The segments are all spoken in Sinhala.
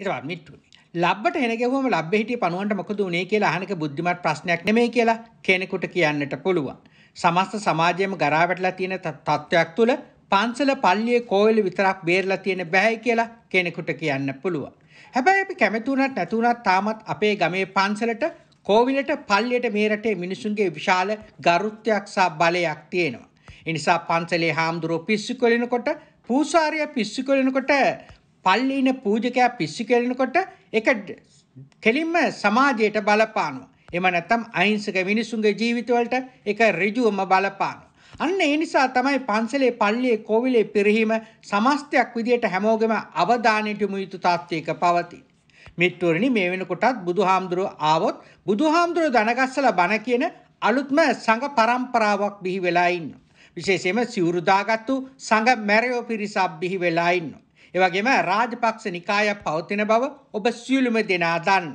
හිරවත් මිට්ටුනේ. ලබ්බට හෙන ගැහුවම ලබ්බේ හිටිය පණුවන්ට මොකද උනේ කියලා අහනක බුද්ධිමත් ප්‍රශ්නයක් නෙමෙයි කියලා කෙනෙකුට කියන්නට පුළුවන්. සමස්ත සමාජයේම ගරා වැටලා තියෙන තත්ත්වයක් තුළ පන්සල පල්ලියේ කෝවිල විතරක් බේරලා තියෙන බෑයි කියලා කෙනෙකුට කියන්න පුළුවන්. හැබැයි අපි කැමති වුණත් නැති වුණත් තාමත් අපේ ගමේ පන්සලට කෝවිලට පල්ලියට මේ රටේ මිනිසුන්ගේ විශාල ගරුත්වයක් සහ බලයක් තියෙනවා. ඒ නිසා පන්සලේ හාමුදුරුවෝ පිස්සු කොලිනකොට පූසාරියා පිස්සු කොලිනකොට පල්ලීන පූජකයා පිස්සු කෙලනකොට ඒක කෙලින්ම සමාජයට බලපානවා. එම නැත්තම් අහිංසක මිනිසුන්ගේ ජීවිතවලට ඒක ඍජුවම බලපානවා. අන්න ඒ නිසා තමයි පන්සලේ පල්ලියේ කෝවිලේ පිරිහීම සමස්තයක් විදියට හැමෝගෙම අවධානයට යොමු යුතු තාත්වික පවතී. මිත්වරණි මේ වෙනකොටත් බුදුහාමුදුරුව ආවොත් බුදුහාමුදුරුව දනගස්සලා බණ කියන අලුත්ම සංඝ පරම්පරාවක් බිහි වෙලා ඉන්නවා. විශේෂයෙන්ම සිවුරු දාගත්තු සංඝ මැරයෝ පිරිසක් බිහි වෙලා ඉන්නවා. එවගේම රාජපක්ෂ නිකායක් පවතින බව ඔබ සියලුම දෙනා දන්න.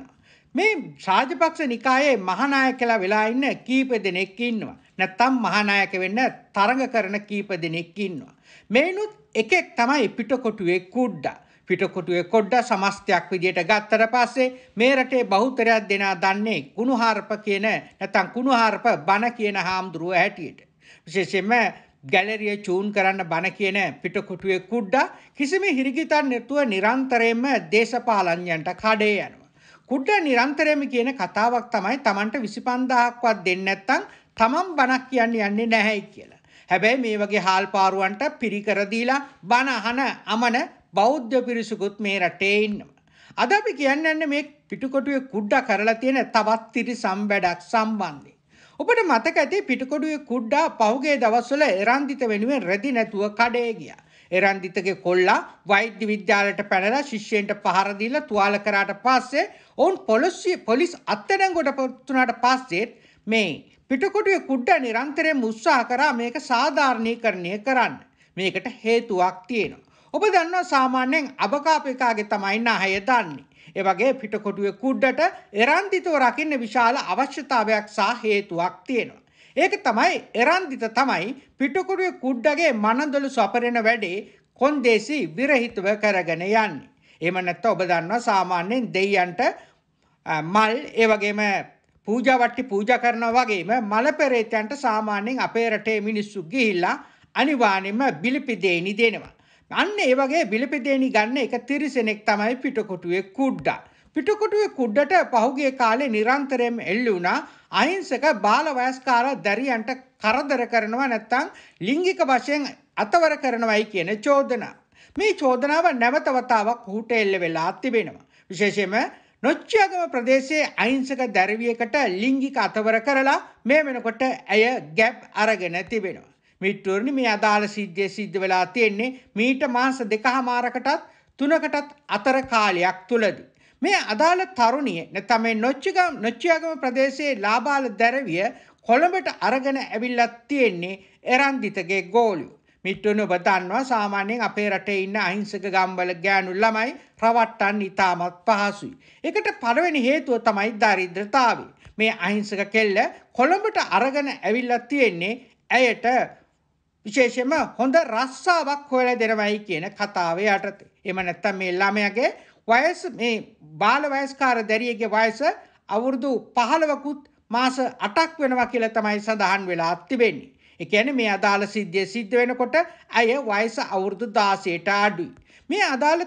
මේ රාජපක්ෂ නිකායේ මහනායකලා වෙලා ඉන්න කීප දෙනෙක් ඉන්නවා. නැත්තම් මහනායක වෙන්න තරඟ කරන කීප දෙනෙක් ඉන්නවා. මේනුත් එකෙක් තමයි පිටකොටුවේ කුඩ්ඩා. පිටකොටුවේ කොඩ්ඩ සමස්තයක් විදියට ගත්තට පස්සේ මේ රටේ බහුතරයක් දෙනා දන්නේ කුණුහාරප කියන නැත්නම් කුණුහාරප බණ කියන හාමුදුරුව හැටියට. විශේෂයෙන්ම ගැලරිය චූන් කරන්න බණ කියන පිටකොටුවේ කුඩ්ඩා කිසිම හිරිගිතක් නැතුව නිරන්තරයෙන්ම දේශපාලඥයන්ට කඩේ යනවා. කුඩ්ඩා නිරන්තරයෙන්ම කියන කතාවක් තමයි Tamanට 25000ක්වත් දෙන්නේ නැත්නම් Taman බණක් කියන්න යන්නේ නැහැයි කියලා. හැබැයි මේ වගේ හාල් පාරුවන්ට පිරිකර දීලා බණ අහන අමන බෞද්ධ පිරිසකුත් මේ රටේ ඉන්නවා. අද අපි කියන්නේ මේ පිටකොටුවේ කුඩ්ඩා කරලා තියෙන තවත් ත්‍රි සම්බැඩක් සම්බන්ධයෙන් ඔබට මතක ඇති පිටකොඩුවේ කුඩ්ඩා පහුගේ දවස්වල එරන්දිත වෙනුවෙන් රැදි නැතුව කඩේ ගියා. එරන්දිතගේ කොල්ලා වෛද්‍ය විද්‍යාලයට පැනලා ශිෂ්‍යයන්ට පහර දීලා තුවාල කරාට පස්සේ ඔවුන් පොලිසිය පොලිස් අත්අඩංගුවට පත් වුණාට පස්සෙත් මේ පිටකොඩුවේ කුඩ්ඩා නිරන්තරයෙන් උත්සාහ කරා මේක සාධාරණීකරණය කරන්න. මේකට හේතුවක් තියෙනවා. ඔබ දන්නවා සාමාන්‍යයෙන් අබකාප එකාගේ තමයි නාහය දන්නේ. එවගේ පිටකොටුවේ කුඩ්ඩට එරන්දිතව රකින්න විශාල අවශ්‍යතාවයක් සහ හේතුවක් තියෙනවා. ඒක තමයි එරන්දිත තමයි පිටකොටුවේ කුඩ්ඩගේ මනදොළු සපරෙන වැඩේ කොන්දේසි විරහිතව කරගෙන යන්නේ. එහෙම නැත්නම් ඔබ දන්නවා සාමාන්‍යයෙන් දෙයයන්ට මල් ඒ වගේම පූජාවට්ටි පූජා කරනවා වගේම මල පෙරේතයන්ට සාමාන්‍යයෙන් අපේ රටේ මිනිස්සු ගිහිල්ලා අනිවාර්යයෙන්ම බිලිපිදේනි දෙනවා. අන්න ඒ වගේ බිලිපිදේනි ගන්න එක තිරිසනෙක් තමයි පිටකොටුවේ කුඩ්ඩා. පිටකොටුවේ කුඩ්ඩට පහුගිය කාලේ නිරන්තරයෙන් එල්ලි වුණා අහිංසක බාලවයස්කාර දැරියන්ට කරදර කරනවා නැත්නම් ලිංගික වශයෙන් අතවර කරනවයි කියන චෝදනා. මේ චෝදනාව නැවත වතාවක් ඔහුට එල්ල වෙලා තිබෙනවා. විශේෂයෙන්ම නොච්චියාගම ප්‍රදේශයේ අහිංසක දැරිවියකට ලිංගික අතවර කරලා මේ වෙනකොට ඇය ගැප් අරගෙන තිබෙනවා. මිට්ටුවරණි මේ අදාළ සිද්ධිය සිද්ධ වෙලා තියෙන්නේ මීට මාස දෙකහමාරකටත් තුනකටත් අතර කාලයක් තුලදී. මේ අදාළ තරුණිය නැත්නම් නොච්චිගම් නොච්චියාගම ප්‍රදේශයේ ලාබාල දැරවිය කොළඹට අරගෙන ඇවිල්ලා තියෙන්නේ එරන්දිතගේ ගෝලියෝ. මිට්ටුවරණි ඔබ දන්නවා සාමාන්‍යයෙන් අපේ රටේ ඉන්න අහිංසක ගම්වල ගෑනු ළමයි රවට්ටන්න ඉතාමත් පහසුයි. ඒකට පළවෙනි හේතුව තමයි දරිද්‍රතාවය. මේ අහිංසක කෙල්ල කොළඹට අරගෙන ඇවිල්ලා තියෙන්නේ ඇයට විශේෂයෙන්ම හොඳ රස්සාවක් හොයලා දෙනවයි කියන කතාවේ යටතේ. එහෙම නැත්නම් මේ ළමයාගේ වයස මේ බාල වයස්කාර දැරියගේ වයස අවුරුදු 15කුත් මාස 8ක් වෙනවා කියලා තමයි සඳහන් වෙලා තිබෙන්නේ. ඒ කියන්නේ මේ අදාළ සිද්ධිය සිද්ධ වෙනකොට අය වයස අවුරුදු 16ට අඩුයි. මේ අදාළ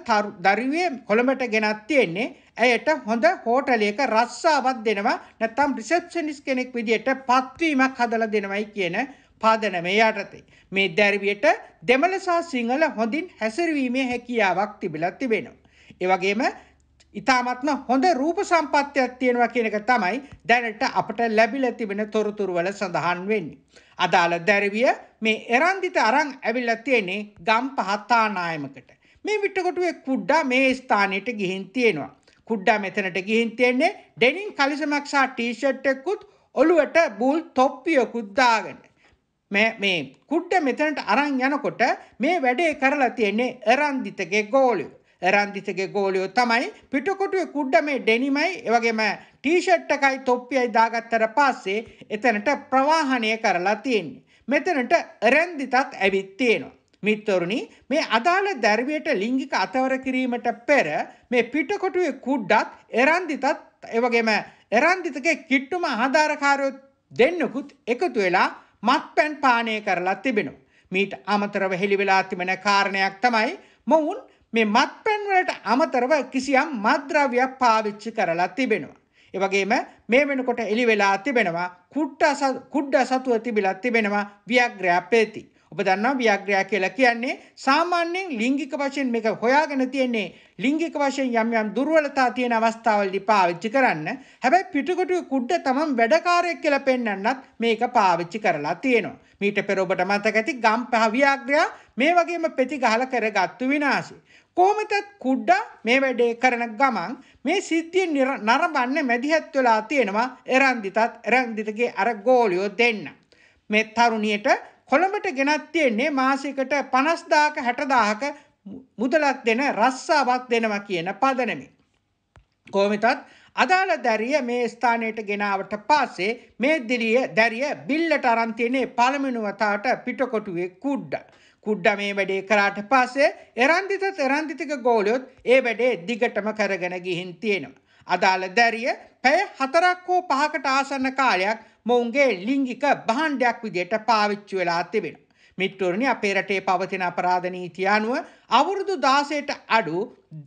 දරුවේ කොළඹට ගෙනත් තියෙන්නේ ඇයට හොඳ හෝටලයක රස්සාවක් දෙනවා නැත්නම් රිසෙප්ෂනිස්ට් කෙනෙක් විදියට පත්වීමක් හදලා දෙනවයි කියන පාදනම යටතේ. මේ දැරිවියට දෙමළසා සිංහල හොඳින් හැසිරවීමේ හැකියාවක් තිබිලත් තිබෙනවා. එවගේම ඉතාමත්ම හොඳ රූප සම්පත්තියක් තියෙනවා කියන එක තමයි දැනට අපට ලැබිලා තිබෙන තොරතුරු වල සඳහන් වෙන්නේ. අදාළ දැරිවිය මේ එරන්දිත අරන් ඇවිල්ලා තියෙන්නේ ගම්පහ තානායමකට. මේ විටකොටුවේ කුඩා මේ ස්ථානෙට ගිහින් තියෙනවා. කුඩ්ඩා මෙතනට ගිහින් තියෙන්නේ ඩෙනින් කලිසමක් සහ ටී-ෂර්ට් එකකුත් ඔළුවට බූල් තොප්පියකුත් දාගෙන. මේ කුට්ට මෙතනට අරන් යනකොට මේ වැඩේ කරලා තියෙන්නේ එරන්දිතගේ ගෝලියෝ. එරන්දිතගේ ගෝලියෝ තමයි පිටකොටුවේ කුඩ්ඩ මේ ඩෙනිමයි එවගේම ටීෂර්ට් එකයි තොප්පියයි දාගත්තට පස්සේ එතනට ප්‍රවාහණය කරලා තියෙන්නේ. මෙතනට එරන්දිතත් ඇවිත් තියෙනවා. මිත්තරුණි මේ අදාළ දැර්වයට ලිංගික අතවර කිරීමට පෙර මේ පිටකොටුවේ කුඩ්ඩත් එරන්දිතත් එවගේම එරන්දිතගේ කිට්ටුම ආධාරකාරයෝ දෙන්නකුත් එකතු වෙලා මත්පැන් පානය කරලා තිබෙනවා. මීට අමතරව හෙළි වෙලා තිබෙන කාරණයක් තමයි මොවුන් මේ මත්පැන් වලට අමතරව කිසියම් මත්ද්‍රව්‍යයක් පාවිච්චි කරලා තිබෙනවා. ඒ වගේම මේ වෙනකොට එළි වෙලා තිබෙනවා කුට්ට කුඩ සතුව තිබිලා තිබෙනවා වියග්‍රය පෙති. ඔබ දන්නවා ව්‍යාග්‍රයා කියලා කියන්නේ සාමාන්‍යයෙන් ලිංගික වශයෙන් මේක හොයාගෙන තියෙන්නේ ලිංගික වශයෙන් යම් යම් දුර්වලතා තියෙන අවස්ථාවලදී පාවිච්චි කරන්න. හැබැයි පිටකොටුවේ කුඩ තමන් වැඩකාරයෙක් කියලා පෙන්වන්නත් මේක පාවිච්චි කරලා තියෙනවා. මීට පෙර ඔබට මතක ඇති ගම්පහ ව්‍යාග්‍රයා මේ වගේම පෙති ගහලා කරගත්තු විනාශය. කොහොමදත් කුඩ මේ වැඩේ කරන ගමන් මේ සිද්ධිය නරඹන්නේ මැදිහත් වෙලා තියෙනවා එරන්දිතත් එරන්දිතගේ අර ගෝලියෝ දෙන්න. මේ තරුණියට කොළඹට ගෙනත් තියෙන්නේ මාසිකට 50000ක 60000ක මුදලක් දෙන රස්සාවක් දෙනවා කියන පදනමේ. කොහොමදත් අදාළ දැරිය මේ ස්ථානයට ගෙනාවට පස්සේ මේ දිරිය දැරිය බිල්ලට අරන් තියෙන්නේ පළමිනුවතාවට පිටකොටුවේ කුඩ්ඩ. කුඩ්ඩ මේ වැඩේ කරාට පස්සේ එරන්දිතත් එරන්දිතික ගෝලියොත් ඒ වැඩේ දිගටම කරගෙන ගිහින් තියෙනවා. අදාළ දැරිය පැය හතරක් හෝ පහකට ආසන්න කාලයක් මොවුන්ගේ ලිංගික බහන්්ඩයක් විදියට පාවිච්චි වෙලා තිබෙන. මිත්තුරණි අපේ රටේ පවතින අපරාධ නීතිය අනුව අවුරුදු 16ට අඩු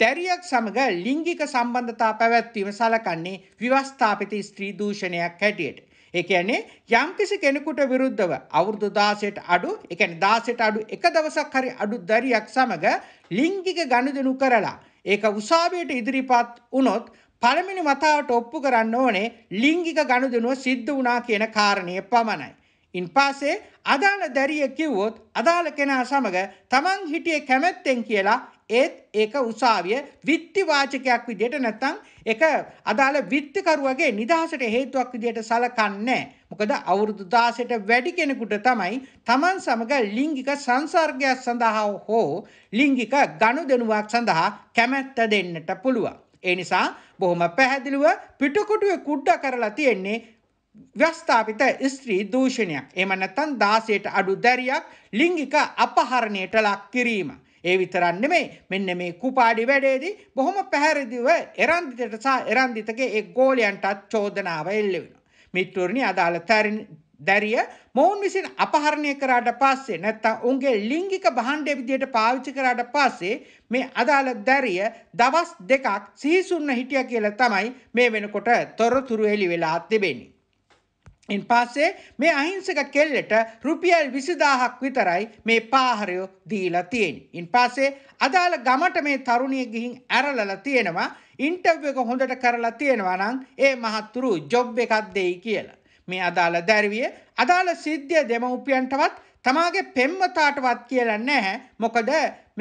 දැරියක් සමග ලිංගික සම්බන්ධතා පැවැත්වීම සලකන්නේ විවස්ථාපිත ස්ත්‍රී දූෂණයක් හැටියට. ඒ කියන්නේ යම්කිසි කෙනෙකුට විරුද්ධව අවුරුදු 16ට අඩු, ඒ කියන්නේ 16ට අඩු එක දවසක් හරි අඩු දැරියක් සමග ලිංගික ගනුදෙනු කරලා ඒක උසාවියට ඉදිරිපත් වුණොත් පළමිනි වතාවට ඔප්පු කරන්න ඕනේ ලිංගික ගනුදෙනුව සිද්ධ වුණා කියන කාරණය පමණයි. ඉන් පාසේ අදාළ දැරිය කිව්වොත් අදාළ කෙනා සමග තමන් හිටියේ කැමැත්තෙන් කියලා ඒත් ඒක උසාවිය විත්ති වාචකයක් විදියට නැත්නම් ඒක අදාළ විත්තිකරුවගේ නිදහසට හේතුවක් විදියට සලකන්නේ මොකද අවුරුදු 16ට වැඩි කෙනෙකුට තමයි තමන් සමග ලිංගික සංසර්ගයක් සඳහා හෝ ලිංගික ගනුදෙනුවක් සඳහා කැමැත්ත දෙන්නට පුළුවන්. ඒ නිසා බොහොම පැහැදිලිව පිටුකුටුවේ කුඩ්ඩ කරලා තියෙන්නේ ව්‍යස්ථාපිත ස්ත්‍රී දූෂණයක්. එහෙම නැත්නම් 16ට අඩු දැරියක් ලිංගික අපහරණයට ලක් කිරීම. ඒ විතරක් නෙමෙයි මෙන්න මේ කුපාඩි වැඩේදී බොහොම පැහැදිලිව එරන්දිතට සහ එරන්දිතගේ ඒ ගෝලයන්ටත් චෝදනාව එල්ල වෙනවා. මිත්‍රුනි අදාළ දැරිය මොවුන් විසින් අපහරණය කරාට පස්සේ නැත්තම් උන්ගේ ලිංගික භාණ්ඩය විදියට පාවිච්චි කරාට පස්සේ මේ අදාළ දැරිය දවස් දෙකක් සිහිසුන්න හිටිය කියලා තමයි මේ වෙනකොට තොරතුරු එළි වෙලා තිබෙන්නේ. ඉන් පස්සේ මේ අහිංසක කෙල්ලට රුපියල් 20000ක් විතරයි මේ පාහරය දීලා තියෙන්නේ. ඉන් පස්සේ අදාළ ගමට මේ තරුණිය ගිහින් ඇරලලා තියෙනවා. ඉන්ටර්වියු එක හොඳට කරලා තියෙනවා නම් ඒ මහත්තුරු ජොබ් එකක් දෙයි කියලා. මේ අදාළ දැරිවිය අදාළ සිද්ධිය දෙමව්පියන්ටවත් තමාගේ පෙම්වතාටවත් කියලා නැහැ මොකද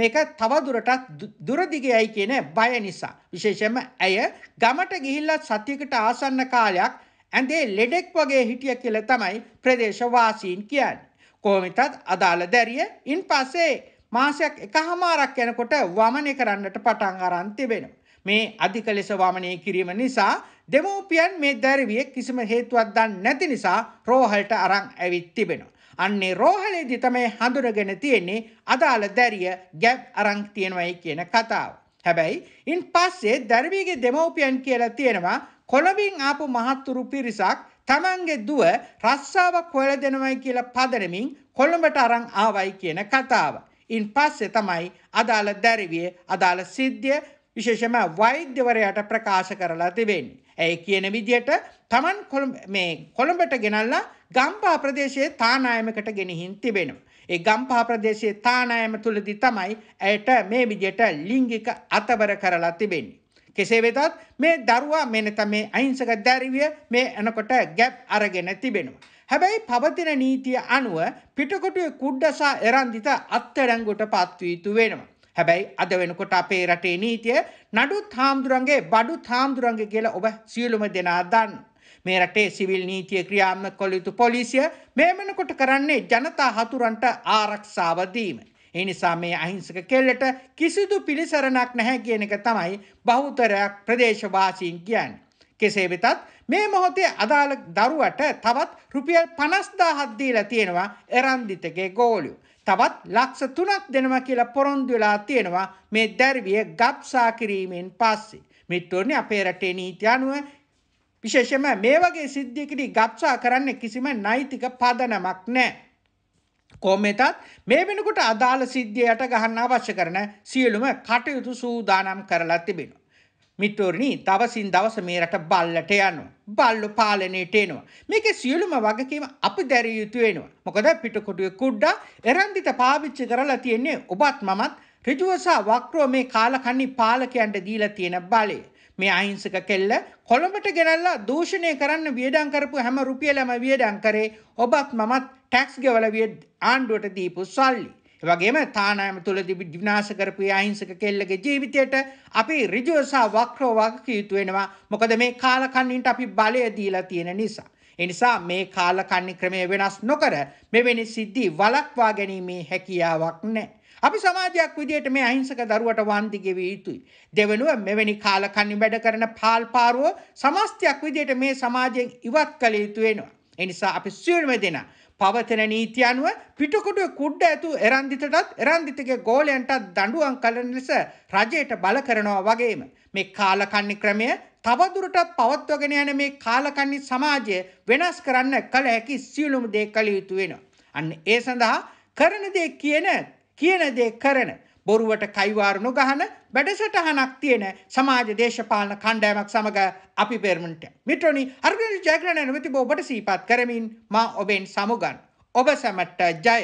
මේක තවදුරටත් දුරදිගයයි කියන බය නිසා විශේෂයෙන්ම ඇය ගමට ගිහිල්ලා සතියකට ආසන්න කාලයක් ඇඳේ ලෙඩෙක් වගේ හිටිය කියලා තමයි ප්‍රදේශවාසීන් කියන්නේ කොහොමිතත් අදාළ දැරිය ඉන් පස්සේ මාසයක් එකහමාරක් යනකොට වමනය කරන්නට පටන් අරන් තිබෙනවා මේ අධික ලෙස වමනය කිරීම නිසා දෙමෝපියන් මේ දැරවිය කිසිම හේතුවක් දන් නැති නිසා රෝහල්ට අරං ඇවිත් තිබෙනවා. අන්නේ රෝහලේදි තමයි හඳුනගෙන තියෙන්නේ අදාළ දැරිය ගැබ් අරං තියෙනවයි කියන කතාව. හැබැයි ඉන් පස්සේ දැරවියගේ දෙමෝපියන් කියලා තියෙනවා කොළඹින් ආපු මහත්තුරු පිරිසක් තමන්ගේ දුව රස්සාවක් හොයල දෙනවයි කියලා පදනමින් කොළඹට අරන් ආවයි කියන කතාව. ඉන් පස්සේ තමයි අදාළ දැරිවිය අදාළ සිද්ධිය විශේෂම වෛද්‍යවරයට ප්‍රකාශ කරලා තිබෙන්නේ. ඇයි කියන විදියට තමන් මේ කොළඹට ගෙනල්ලා ගම්පා ප්‍රදේශයේ තානායමකට ගෙනihin තිබෙනවා. ඒ ගම්පා ප්‍රදේශයේ තානායම තුලදී තමයි ඇයට මේ විදියට ලිංගික අතවර කරලා තිබෙන්නේ. කෙසේ වෙතත් මේ දරුවා මෙනත මේ අහිංසක දැරිවිය මේ එනකොට ගැප් අරගෙන තිබෙනවා. හැබැයි පවතින නීතිය අනුව පිටකොටුවේ කුඩ්ඩසා එරන්දිත අත්අඩංගුවට පත්ව යුතු වෙනවා. හැබැයි අද වෙනකොට අපේ රටේ නීතිය නඩුත් හාමුදුරන්ගේ බඩුත් හාමුදුරන්ගේ කියලා ඔබ සියලුම දෙනා දන්න. මේ රටේ සිවිල් නීතිය ක්‍රියාත්මක කළ යුතු පොලිසිය මේ වෙනකොට කරන්නේ ජනතා හතුරන්ට ආරක්ෂාව දීම. ඒ නිසා මේ අහිංසක කෙල්ලට කිසිදු පිළිසරණක් නැහැ කියන එක තමයි බහුතරයක් ප්‍රදේශවාසීන් කියන්නේ. කෙසේ වෙතත් මේ මොහොතේ අදාළ දරුවට තවත් රුපියල් 50000ක් දීලා තියෙනවා එරන්දිතගේ ගෝලියෝ. තවත් ලක්ෂ 3ක් දෙනවා කියලා පොරොන්දු වෙලා තියෙනවා මේ දැරිවිය ගබ්සා කිරීමෙන් පස්සේ. මිත්‍රෝනි අපේ රටේ නීති අනුව විශේෂයෙන්ම මේ වගේ සිද්ධියකදී ගබ්සා කරන්න කිසිම නෛතික පදනමක් නැහැ. කොමෙතත් මේ වෙනකොට අදාළ සිද්ධියට ගහන්න අවශ්‍ය කරන සියලුම කටයුතු සූදානම් කරලා තිබෙනවා. මිත්‍රෝරණී දවසින් දවස මේ රට බල්ලට යනවා. බල්ලු පාලනයට එනවා. මේකේ සියලුම වගකීම අපි දැරිය යුතු වෙනවා. මොකද පිටකොටුවේ කුඩ්ඩා එරන්දිත පාවිච්චි කරලා තියෙන්නේ ඔබත් මමත් ඍජුවසා වක්‍රෝ මේ කාලකන්ණි පාලකයන්ට දීලා තියෙන බලය. මේ අහිංසක කෙල්ල කොළඹට ගෙනල්ලා දූෂණය කරන්න වියදම් කරපු හැම රුපියලම වියදම් කරේ ඔබත් මමත් ටැක්ස් ගෙවලා ආණ්ඩුවට දීපු සල්ලි. වගේම තානායම තුළදී විනාශ කරපු අහිංසක කෙල්ලගේ ජීවිතයට අපි ඍජුව සහ වක්‍රව වග යුතු වෙනවා. මොකද මේ කාලකන්ණින්ට අපි බලය දීලා තියෙන නිසා. එනිසා මේ කාලකන්ණි ක්‍රමය වෙනස් නොකර මෙවැනි සිද්ධි වළක්වා ගැනීමේ හැකියාවක් නැහැ. අපි සමාජයක් විදියට මේ අහිංසක දරුවට වන්දි ගෙවිය යුතුයි. දෙවනුව මෙවැනි කාලකන්ණි වැඩ කරන පාල්පාරුව සමස්තයක් විදියට මේ සමාජයෙන් ඉවත් කළ යුතු වෙනවා. එනිසා අපි සියලුම දෙනා පවතන නීති අනුව පිටකොඩුව කුඩ්ඩ ඇතු එරන්දිතටත් එරන්දිතගේ ගෝලයන්ටත් දඬුවම් කරන ලෙස රජයට බල කරනවා වගේම මේ කාලකන්නි ක්‍රමය තවදුරටත් පවත්වගෙන යන මේ කාලකන්නි සමාජය වෙනස් කරන්න කල හැකි සියලුම දේ කළ යුතු වෙනවා. අන්න ඒ සඳහා කරන දේ කියන කියන දේ කරන බොරුවට කයිවාරු නොගහන වැඩසටහනක් තියෙන සමාජ දේශපාලන කණ්ඩායමක් සමග අපි පෙරමුණට. මිත්‍රනි, අර්ගන ජයග්‍රහණ නැවතිබ ඔබට සීපත් කරමින් මා ඔබෙන් සමුගන්. ඔබ සැමට ජය.